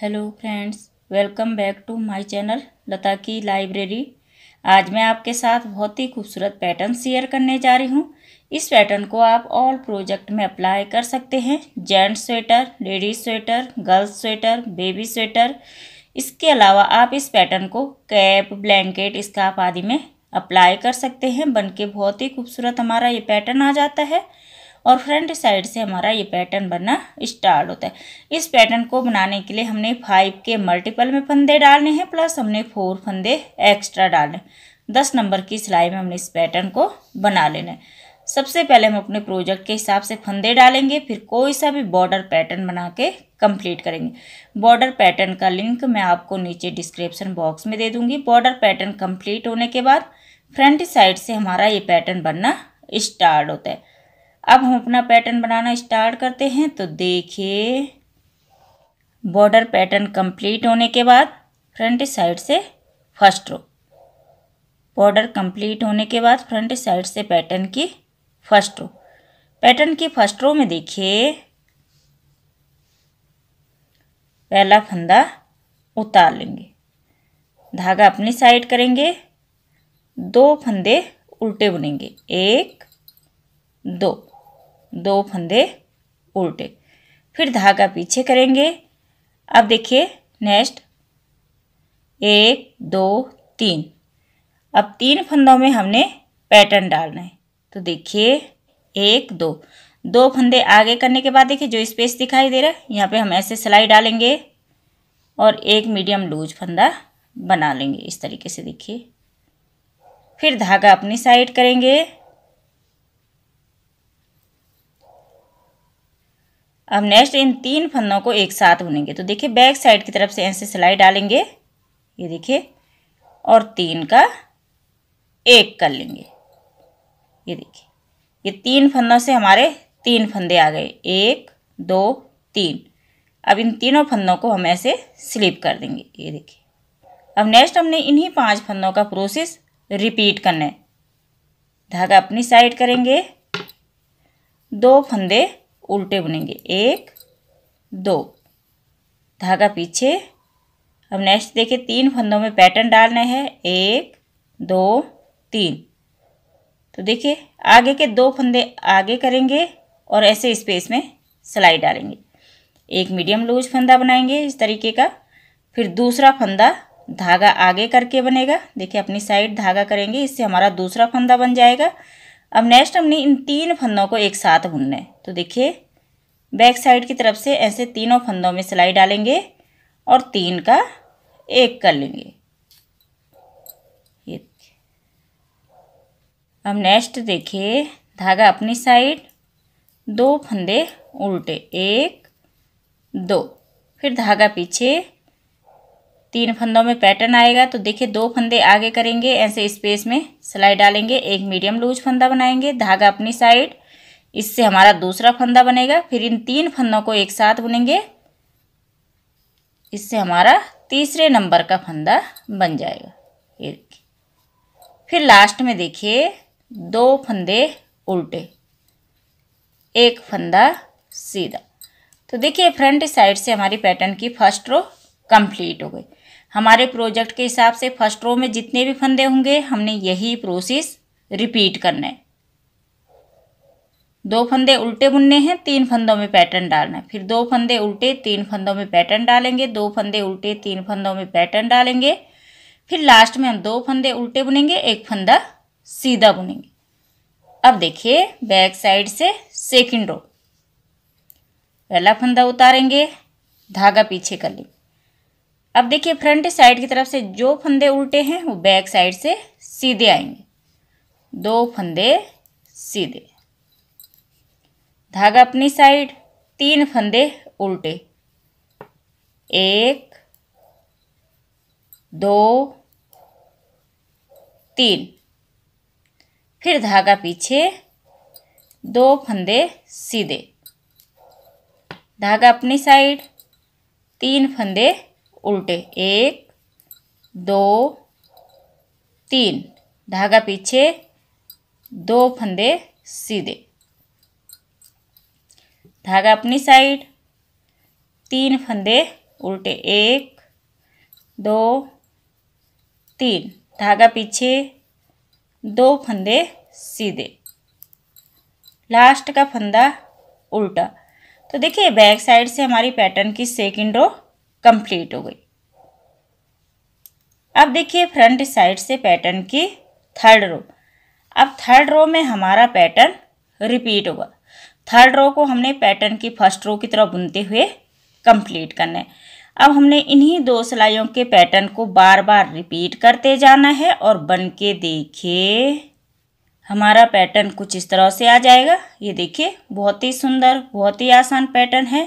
hello friends welcome back to my channel Lata की library आज मैं आपके साथ बहुत ही खूबसूरत पैटर्न शेयर करने जा रही हूँ इस पैटर्न को आप ऑल प्रोजेक्ट में अप्लाई कर सकते हैं gents sweater ladies sweater girls sweater baby sweater इसके अलावा आप इस पैटर्न को कैप ब्लैंकेट स्काफ आदि में अप्लाई कर सकते हैं बन के बहुत ही खूबसूरत हमारा ये पैटर्न आ जाता है और फ्रंट साइड से हमारा ये पैटर्न बनना स्टार्ट होता है इस पैटर्न को बनाने के लिए हमने फाइव के मल्टीपल में फंदे डालने हैं प्लस हमने फोर फंदे एक्स्ट्रा डालने दस नंबर की सिलाई में हमने इस पैटर्न को बना लेना है सबसे पहले हम अपने प्रोजेक्ट के हिसाब से फंदे डालेंगे फिर कोई सा भी बॉर्डर पैटर्न बना के कंप्लीट करेंगे बॉर्डर पैटर्न का लिंक मैं आपको नीचे डिस्क्रिप्शन बॉक्स में दे दूंगी बॉर्डर पैटर्न कंप्लीट होने के बाद फ्रंट साइड से हमारा ये पैटर्न बनना स्टार्ट होता है अब हम अपना पैटर्न बनाना स्टार्ट करते हैं तो देखिए बॉर्डर पैटर्न कंप्लीट होने के बाद फ्रंट साइड से फर्स्ट रो बॉर्डर कंप्लीट होने के बाद फ्रंट साइड से पैटर्न की फर्स्ट रो पैटर्न की फर्स्ट रो में देखिए पहला फंदा उतार लेंगे धागा अपनी साइड करेंगे दो फंदे उल्टे बुनेंगे एक दो दो फंदे उल्टे फिर धागा पीछे करेंगे अब देखिए नेक्स्ट एक दो तीन अब तीन फंदों में हमने पैटर्न डालना है तो देखिए एक दो दो फंदे आगे करने के बाद देखिए जो स्पेस दिखाई दे रहा है यहाँ पे हम ऐसे सिलाई डालेंगे और एक मीडियम लूज फंदा बना लेंगे इस तरीके से देखिए फिर धागा अपनी साइड करेंगे अब नेक्स्ट इन तीन फंदों को एक साथ बुनेंगे तो देखिए बैक साइड की तरफ से ऐसे सिलाई डालेंगे ये देखिए और तीन का एक कर लेंगे ये देखिए ये तीन फंदों से हमारे तीन फंदे आ गए एक दो तीन अब इन तीनों फंदों को हम ऐसे स्लिप कर देंगे ये देखिए अब नेक्स्ट हमने इन्हीं पांच फंदों का प्रोसेस रिपीट करना है धागा अपनी साइड करेंगे दो फंदे उल्टे बुनेंगे एक दो धागा पीछे अब नेक्स्ट देखिए तीन फंदों में पैटर्न डालना है एक दो तीन तो देखिए आगे के दो फंदे आगे करेंगे और ऐसे स्पेस में सिलाई डालेंगे एक मीडियम लूज फंदा बनाएंगे इस तरीके का फिर दूसरा फंदा धागा आगे करके बनेगा देखिए अपनी साइड धागा करेंगे इससे हमारा दूसरा फंदा बन जाएगा अब नेक्स्ट हमने इन तीन फंदों को एक साथ बुनना है तो देखिए बैक साइड की तरफ से ऐसे तीनों फंदों में सिलाई डालेंगे और तीन का एक कर लेंगे ये अब नेक्स्ट देखिए धागा अपनी साइड दो फंदे उल्टे एक दो फिर धागा पीछे तीन फंदों में पैटर्न आएगा तो देखिए दो फंदे आगे करेंगे ऐसे स्पेस में सिलाई डालेंगे एक मीडियम लूज फंदा बनाएंगे धागा अपनी साइड इससे हमारा दूसरा फंदा बनेगा फिर इन तीन फंदों को एक साथ बुनेंगे इससे हमारा तीसरे नंबर का फंदा बन जाएगा ये देखिए फिर लास्ट में देखिए दो फंदे उल्टे एक फंदा सीधा तो देखिए फ्रंट साइड से हमारी पैटर्न की फर्स्ट रो कंप्लीट हो गई हमारे प्रोजेक्ट के हिसाब से फर्स्ट रो में जितने भी फंदे होंगे हमने यही प्रोसेस रिपीट करना है दो फंदे उल्टे बुनने हैं तीन फंदों में पैटर्न डालना है फिर दो फंदे उल्टे तीन फंदों में पैटर्न डालेंगे दो फंदे उल्टे तीन फंदों में पैटर्न डालेंगे फिर लास्ट में हम दो फंदे उल्टे बुनेंगे एक फंदा सीधा बुनेंगे अब देखिए बैक साइड से सेकंड रो पहला फंदा उतारेंगे धागा पीछे कर लेंगे अब देखिए फ्रंट साइड की तरफ से जो फंदे उल्टे हैं वो बैक साइड से सीधे आएंगे दो फंदे सीधे धागा अपनी साइड तीन फंदे उल्टे एक दो तीन फिर धागा पीछे दो फंदे सीधे धागा अपनी साइड तीन फंदे उल्टे एक दो तीन धागा पीछे दो फंदे सीधे धागा अपनी साइड तीन फंदे उल्टे एक दो तीन धागा पीछे दो फंदे सीधे लास्ट का फंदा उल्टा तो देखिए बैक साइड से हमारी पैटर्न की सेकंड रो कंप्लीट हो गई अब देखिए फ्रंट साइड से पैटर्न की थर्ड रो अब थर्ड रो में हमारा पैटर्न रिपीट होगा थर्ड रो को हमने पैटर्न की फर्स्ट रो की तरह बुनते हुए कंप्लीट करना है अब हमने इन्हीं दो सिलाइयों के पैटर्न को बार बार रिपीट करते जाना है और बन के देखिए हमारा पैटर्न कुछ इस तरह से आ जाएगा ये देखिए बहुत ही सुंदर बहुत ही आसान पैटर्न है